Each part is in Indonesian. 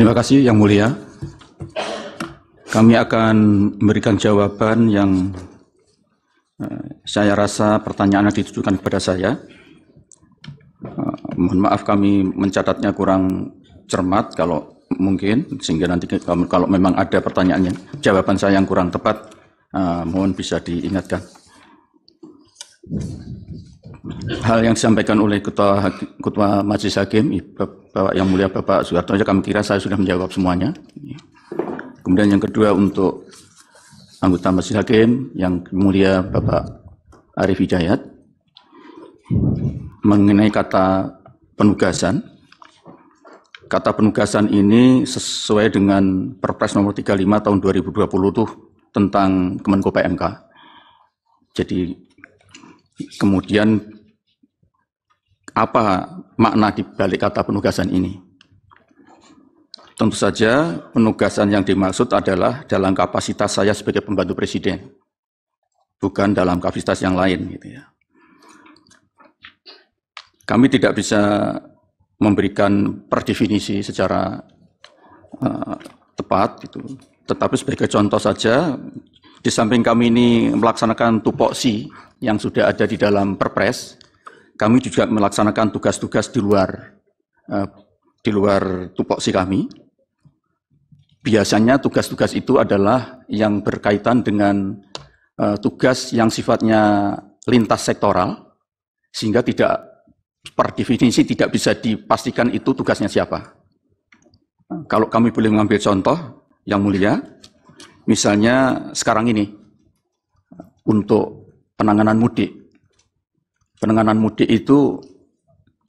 Terima kasih Yang Mulia. Kami akan memberikan jawaban yang eh, saya rasa pertanyaan yang ditujukan kepada saya. Eh, mohon maaf kami mencatatnya kurang cermat kalau mungkin sehingga nanti kalau memang ada pertanyaannya jawaban saya yang kurang tepat eh, mohon bisa diingatkan hal yang disampaikan oleh ketua ketua Majelis Hakim Bapak yang mulia Bapak Soeharto saya kira saya sudah menjawab semuanya. Kemudian yang kedua untuk anggota Majelis Hakim yang mulia Bapak Arif Hidayat mengenai kata penugasan. Kata penugasan ini sesuai dengan Perpres nomor 35 tahun 2020 tuh tentang Kemenko PMK. Jadi kemudian apa makna di balik kata penugasan ini? Tentu saja penugasan yang dimaksud adalah dalam kapasitas saya sebagai pembantu presiden, bukan dalam kapasitas yang lain. Gitu ya. Kami tidak bisa memberikan perdefinisi secara uh, tepat gitu. Tetapi sebagai contoh saja, di samping kami ini melaksanakan tupoksi yang sudah ada di dalam Perpres, kami juga melaksanakan tugas-tugas di luar eh, di luar tupoksi kami. Biasanya tugas-tugas itu adalah yang berkaitan dengan eh, tugas yang sifatnya lintas sektoral, sehingga tidak per definisi tidak bisa dipastikan itu tugasnya siapa. Kalau kami boleh mengambil contoh yang mulia, misalnya sekarang ini untuk penanganan mudik, penanganan mudik itu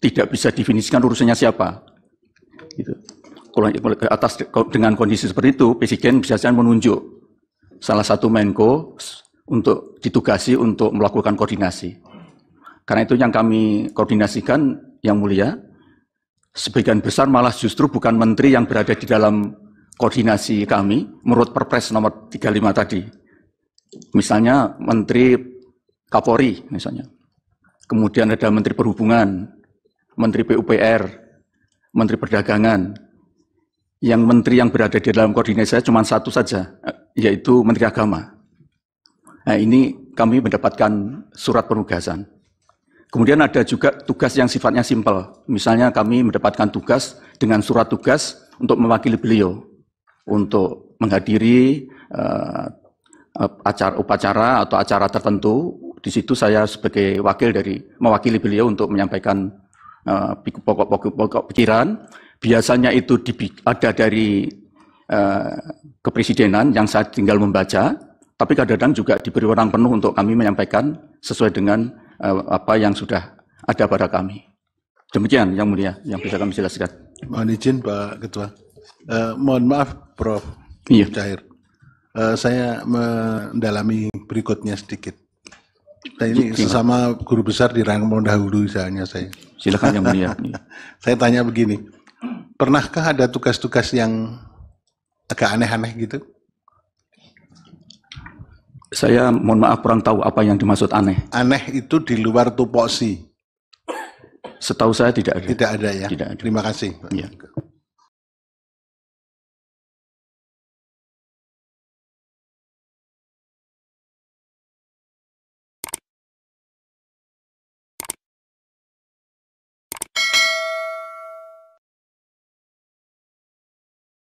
tidak bisa definisikan urusannya siapa. Gitu. Kalau atas dengan kondisi seperti itu, presiden saja menunjuk salah satu Menko untuk ditugasi untuk melakukan koordinasi. Karena itu yang kami koordinasikan, yang mulia, sebagian besar malah justru bukan menteri yang berada di dalam koordinasi kami menurut Perpres nomor 35 tadi. Misalnya Menteri Kapolri misalnya kemudian ada Menteri Perhubungan, Menteri PUPR, Menteri Perdagangan. Yang menteri yang berada di dalam koordinasi saya cuma satu saja, yaitu Menteri Agama. Nah ini kami mendapatkan surat penugasan. Kemudian ada juga tugas yang sifatnya simpel. Misalnya kami mendapatkan tugas dengan surat tugas untuk mewakili beliau untuk menghadiri uh, acara upacara atau acara tertentu di situ saya sebagai wakil dari mewakili beliau untuk menyampaikan eh, pokok-pokok pikiran. Biasanya itu ada dari eh, kepresidenan yang saya tinggal membaca, tapi kadang-kadang juga diberi orang penuh untuk kami menyampaikan sesuai dengan eh, apa yang sudah ada pada kami. Demikian yang mulia yang bisa kami jelaskan. Mohon izin Pak Ketua. Uh, mohon maaf Prof. Iya. Cahir. Uh, saya mendalami berikutnya sedikit. Nah, ini sesama guru besar di Rangkong dahulu misalnya saya. Silakan yang mulia. saya tanya begini, pernahkah ada tugas-tugas yang agak aneh-aneh gitu? Saya mohon maaf kurang tahu apa yang dimaksud aneh. Aneh itu di luar tupoksi. Setahu saya tidak ada. Tidak ada ya. Tidak ada. Terima kasih. Ya.